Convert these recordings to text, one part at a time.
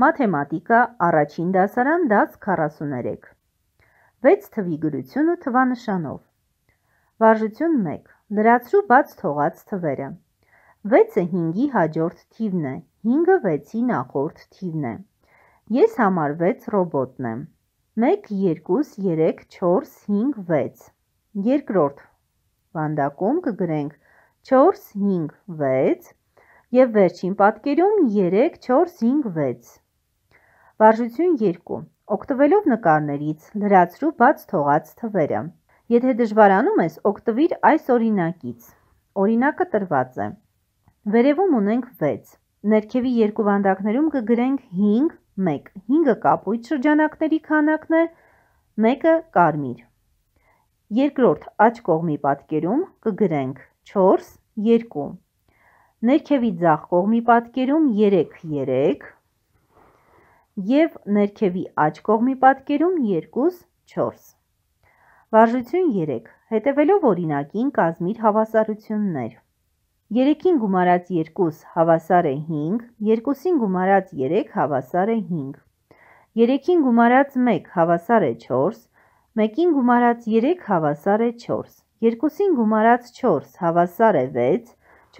մաթեմատիկա առաջին դասարան դաց 43 6 թվի գրությունը թվանշանով Վարժություն 1 լրացրու բաց թողած թվերը 6-ը 5-ի հաջորդ թիվն է 5-ը 6-ի նախորդ թիվն է Ես համար 6 ռոբոտն եմ 1 2 3 4 5 6 Երկրորդ վանդակում կգրենք 4 5 6 եւ վերջին պատկերում 3 4 5 6 Վարժություն 2. Օգտվելով նկարներից լրացրու բաց թողած թվերը։ Եթե դժվարանում ես, օգտվիր այս օրինակից։ Օրինակը տրված է։ Վերևում ունենք 6։ Ներքևի երկու վանդակներում կգրենք 5, 1։ 5-ը կապույտ շրջանակների քանակն է, 1-ը կարմիր։ Երկրորդ աջ կողմի պատկերում կգրենք 4, 2։ Ներքևի ձախ կողմի պատկերում 3, 3 և ներքևի աջ կողմի պատկերում 2-4։ Վարժություն 3. Հետևելով օրինակին կազմիր հավասարություններ։ 3-ին գումարած 2 հավասար է 5, 2-ին գումարած 3 հավասար է 5, 3-ին գումարած 1 հավասար է 4, 1-ին գումարած 3 հավասար է 4, 2-ին գումարած 4 հավասար է 6,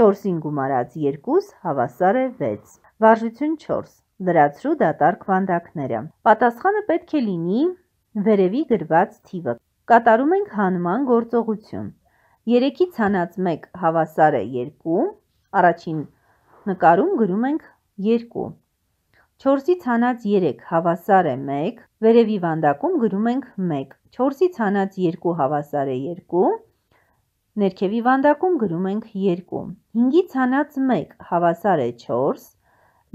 4-ին գումարած 2 հավասար է 6։ Վարժություն 4 լրացրու դատարկ վանդակները։ Պատասխանը պետք է լինի վերևի գրված թիվը։ Կատարում ենք հանման գործողություն։ 3-ի ցանած 1 հավասար է 2, առաջին նկարում գրում ենք 2։ 4-ի ցանած 3 հավասար է 1, վերևի վանդակում գրում ենք 1։ 4-ի ցանած 2 հավասար է 2, ներքևի վանդակում գրում ենք 2։ 5-ի ցանած 1 հավասար է 4,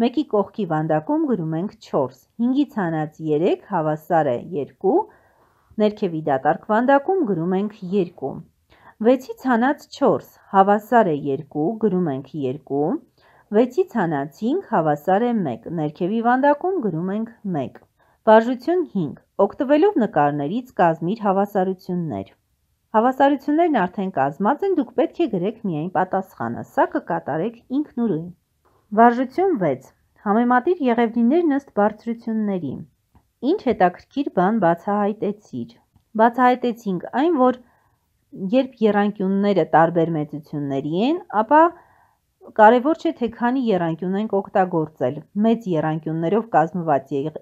Մեկի կողքի վանդակում գրում ենք 4, 5-ից հանած 3 հավասար է 2, ներքևի դատարկ վանդակում գրում ենք 2, 6-ից հանած 4 հավասար է 2, գրում ենք 2, 6-ից հանած 5 հավասար է 1, ներքևի վանդակում գրում ենք 1, բաժություն 5, ոգտվելով նկարներից կազմիր հավասարություններ։ Հավասարություններն արդեն կազմած են, դուք պետք է գրեք միայն պատասխանը, սա կկատարեք ինքնուրույն։ Վարժություն 6. Համեմատիր եղևնիներն ըստ բարձրությունների։ Ինչ հետաքրքիր բան բացահայտեցիր։ Բացահայտեցինք այն, որ երբ երանկյունները տարբեր մեծությունների են, ապա կարևոր չէ թե քանի երանկյուն ենք օգտագործել։ Մեծ երանկյուններով կազմված եղ...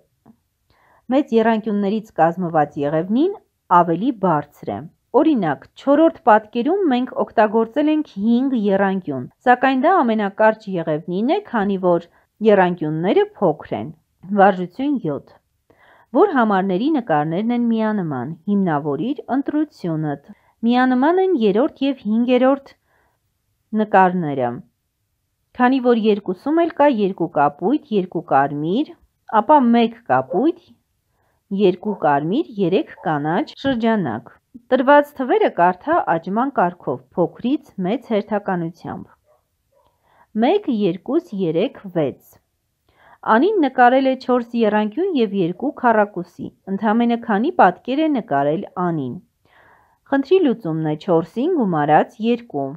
մեծ երանկյուններից կազմված եղևնին ավելի բարձր է։ Օրինակ, 4-րդ պատկերում մենք օգտագործել ենք 5 եռանկյուն, սակայն դա ամենակարճ եղևնին է, քանի որ եռանկյունները փոքր են։ Վարժություն 7 որ համարների նկարներն են միանման, հիմնավորիր ընտրությունըդ։ Միանման են երորդ և հինգերորդ նկարները։ Քանի որ երկուսում էլ կա երկու կապույտ, երկու կարմիր, ապա մեկ կապույտ, երկու կարմիր, երեք կանաչ շրջանակ։ Տրված թվերը կարդա աճման կարգով, փոքրից մեծ հերթականությամբ։ 1, 2, 3, 6 Անին նկարել է 4 երանգյուն և 2 քառակուսի։ Ընդամենը քանի պատկեր է նկարել Անին։ Խնդրի լուծումն է 4-ին գումարած 2։